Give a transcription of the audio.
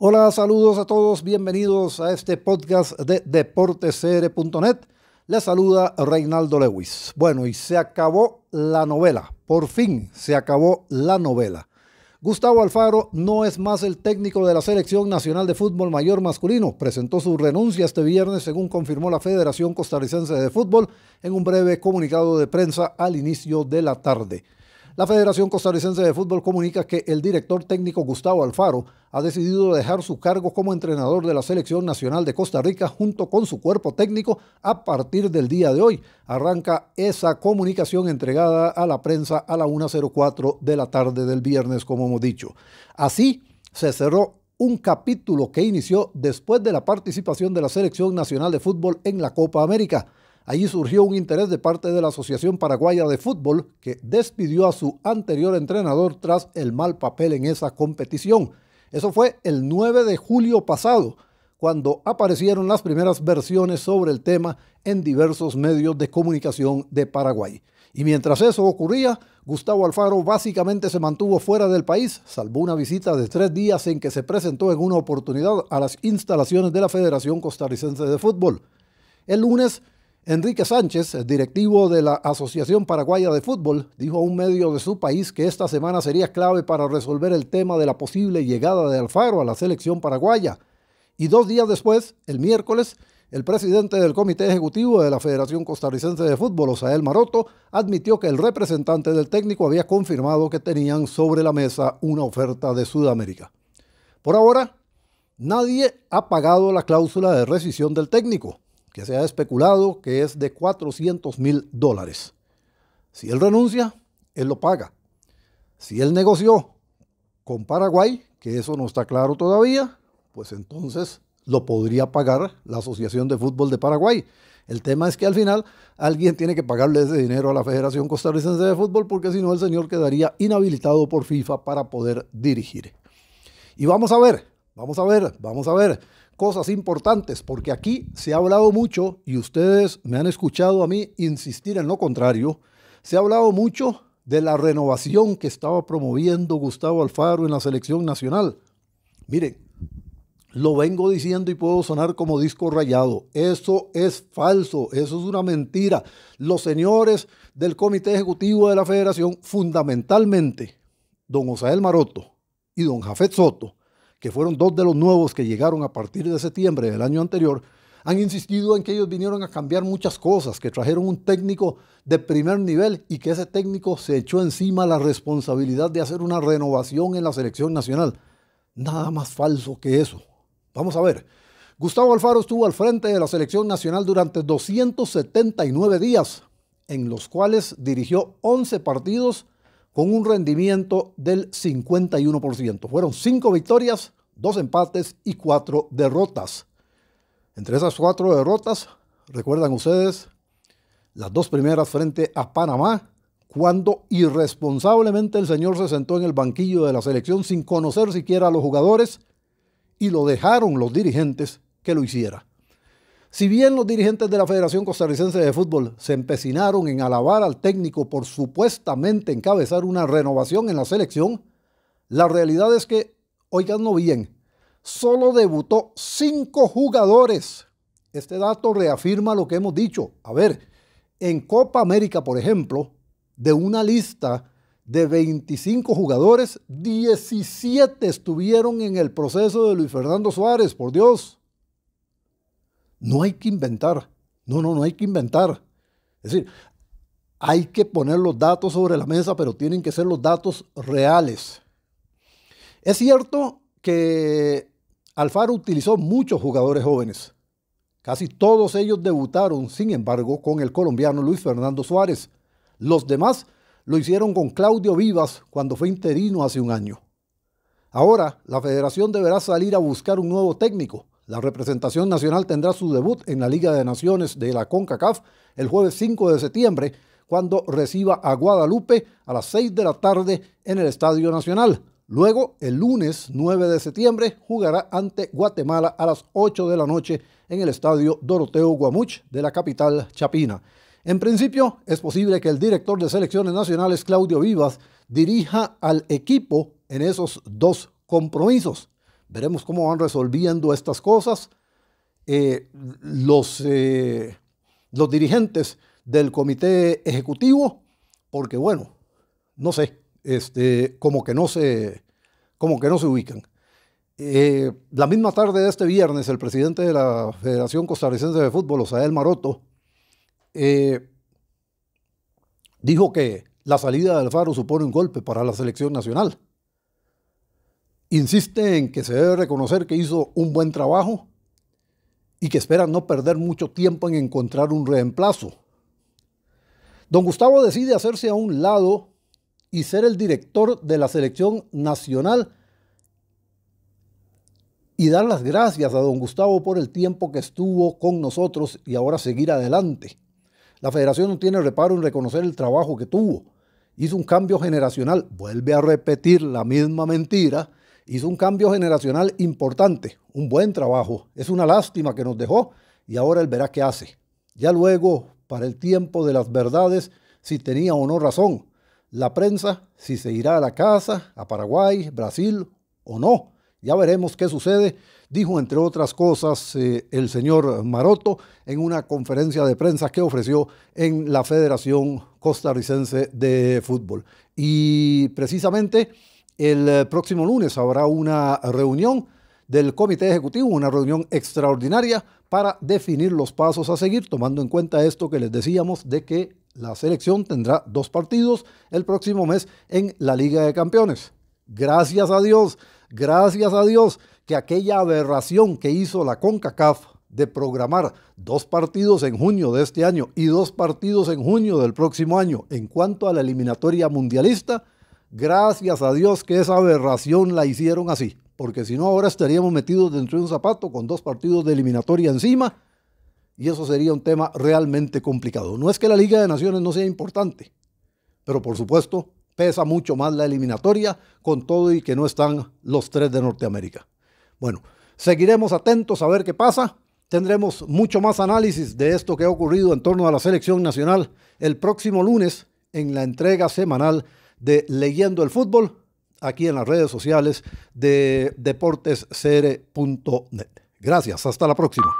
Hola, saludos a todos, bienvenidos a este podcast de deportesr.net. Les saluda Reinaldo Lewis. Bueno, y se acabó la novela, por fin se acabó la novela. Gustavo Alfaro no es más el técnico de la Selección Nacional de Fútbol Mayor Masculino. Presentó su renuncia este viernes, según confirmó la Federación Costarricense de Fútbol en un breve comunicado de prensa al inicio de la tarde. La Federación Costarricense de Fútbol comunica que el director técnico Gustavo Alfaro ha decidido dejar su cargo como entrenador de la Selección Nacional de Costa Rica junto con su cuerpo técnico a partir del día de hoy. Arranca esa comunicación entregada a la prensa a la 1.04 de la tarde del viernes, como hemos dicho. Así se cerró un capítulo que inició después de la participación de la Selección Nacional de Fútbol en la Copa América. Allí surgió un interés de parte de la Asociación Paraguaya de Fútbol, que despidió a su anterior entrenador tras el mal papel en esa competición. Eso fue el 9 de julio pasado, cuando aparecieron las primeras versiones sobre el tema en diversos medios de comunicación de Paraguay. Y mientras eso ocurría, Gustavo Alfaro básicamente se mantuvo fuera del país, salvo una visita de tres días en que se presentó en una oportunidad a las instalaciones de la Federación Costarricense de Fútbol. El lunes, Enrique Sánchez, directivo de la Asociación Paraguaya de Fútbol, dijo a un medio de su país que esta semana sería clave para resolver el tema de la posible llegada de Alfaro a la selección paraguaya. Y dos días después, el miércoles, el presidente del Comité Ejecutivo de la Federación Costarricense de Fútbol, Osael Maroto, admitió que el representante del técnico había confirmado que tenían sobre la mesa una oferta de Sudamérica. Por ahora, nadie ha pagado la cláusula de rescisión del técnico que se ha especulado que es de 400 mil dólares. Si él renuncia, él lo paga. Si él negoció con Paraguay, que eso no está claro todavía, pues entonces lo podría pagar la Asociación de Fútbol de Paraguay. El tema es que al final alguien tiene que pagarle ese dinero a la Federación Costarricense de Fútbol porque si no el señor quedaría inhabilitado por FIFA para poder dirigir. Y vamos a ver, vamos a ver, vamos a ver cosas importantes, porque aquí se ha hablado mucho, y ustedes me han escuchado a mí insistir en lo contrario, se ha hablado mucho de la renovación que estaba promoviendo Gustavo Alfaro en la selección nacional. Miren, lo vengo diciendo y puedo sonar como disco rayado. Eso es falso, eso es una mentira. Los señores del Comité Ejecutivo de la Federación, fundamentalmente, don Osael Maroto y don Jafet Soto, que fueron dos de los nuevos que llegaron a partir de septiembre del año anterior, han insistido en que ellos vinieron a cambiar muchas cosas, que trajeron un técnico de primer nivel y que ese técnico se echó encima la responsabilidad de hacer una renovación en la selección nacional. Nada más falso que eso. Vamos a ver. Gustavo Alfaro estuvo al frente de la selección nacional durante 279 días, en los cuales dirigió 11 partidos con un rendimiento del 51%. Fueron cinco victorias, dos empates y cuatro derrotas. Entre esas cuatro derrotas, recuerdan ustedes, las dos primeras frente a Panamá, cuando irresponsablemente el señor se sentó en el banquillo de la selección sin conocer siquiera a los jugadores y lo dejaron los dirigentes que lo hiciera. Si bien los dirigentes de la Federación Costarricense de Fútbol se empecinaron en alabar al técnico por supuestamente encabezar una renovación en la selección, la realidad es que, oiganlo bien, solo debutó cinco jugadores. Este dato reafirma lo que hemos dicho. A ver, en Copa América, por ejemplo, de una lista de 25 jugadores, 17 estuvieron en el proceso de Luis Fernando Suárez, por Dios. No hay que inventar. No, no, no hay que inventar. Es decir, hay que poner los datos sobre la mesa, pero tienen que ser los datos reales. Es cierto que Alfaro utilizó muchos jugadores jóvenes. Casi todos ellos debutaron, sin embargo, con el colombiano Luis Fernando Suárez. Los demás lo hicieron con Claudio Vivas cuando fue interino hace un año. Ahora, la federación deberá salir a buscar un nuevo técnico. La representación nacional tendrá su debut en la Liga de Naciones de la CONCACAF el jueves 5 de septiembre, cuando reciba a Guadalupe a las 6 de la tarde en el Estadio Nacional. Luego, el lunes 9 de septiembre, jugará ante Guatemala a las 8 de la noche en el Estadio Doroteo Guamuch de la capital chapina. En principio, es posible que el director de selecciones nacionales, Claudio Vivas, dirija al equipo en esos dos compromisos. Veremos cómo van resolviendo estas cosas. Eh, los, eh, los dirigentes del comité ejecutivo, porque bueno, no sé, este, como, que no se, como que no se ubican. Eh, la misma tarde de este viernes, el presidente de la Federación Costarricense de Fútbol, Osael Maroto, dijo que la salida del Faro supone un golpe para la selección nacional insiste en que se debe reconocer que hizo un buen trabajo y que espera no perder mucho tiempo en encontrar un reemplazo. Don Gustavo decide hacerse a un lado y ser el director de la selección nacional y dar las gracias a don Gustavo por el tiempo que estuvo con nosotros y ahora seguir adelante. La federación no tiene reparo en reconocer el trabajo que tuvo. Hizo un cambio generacional, vuelve a repetir la misma mentira hizo un cambio generacional importante, un buen trabajo. Es una lástima que nos dejó y ahora él verá qué hace. Ya luego, para el tiempo de las verdades, si tenía o no razón, la prensa, si se irá a la casa, a Paraguay, Brasil o no. Ya veremos qué sucede, dijo entre otras cosas eh, el señor Maroto en una conferencia de prensa que ofreció en la Federación Costarricense de Fútbol. Y precisamente el eh, próximo lunes habrá una reunión del Comité Ejecutivo, una reunión extraordinaria para definir los pasos a seguir, tomando en cuenta esto que les decíamos de que la selección tendrá dos partidos el próximo mes en la Liga de Campeones. Gracias a Dios, gracias a Dios que aquella aberración que hizo la CONCACAF de programar dos partidos en junio de este año y dos partidos en junio del próximo año en cuanto a la eliminatoria mundialista, Gracias a Dios que esa aberración la hicieron así, porque si no ahora estaríamos metidos dentro de un zapato con dos partidos de eliminatoria encima y eso sería un tema realmente complicado. No es que la Liga de Naciones no sea importante, pero por supuesto pesa mucho más la eliminatoria con todo y que no están los tres de Norteamérica. Bueno, seguiremos atentos a ver qué pasa. Tendremos mucho más análisis de esto que ha ocurrido en torno a la selección nacional el próximo lunes en la entrega semanal de Leyendo el Fútbol aquí en las redes sociales de deportescr.net. Gracias, hasta la próxima.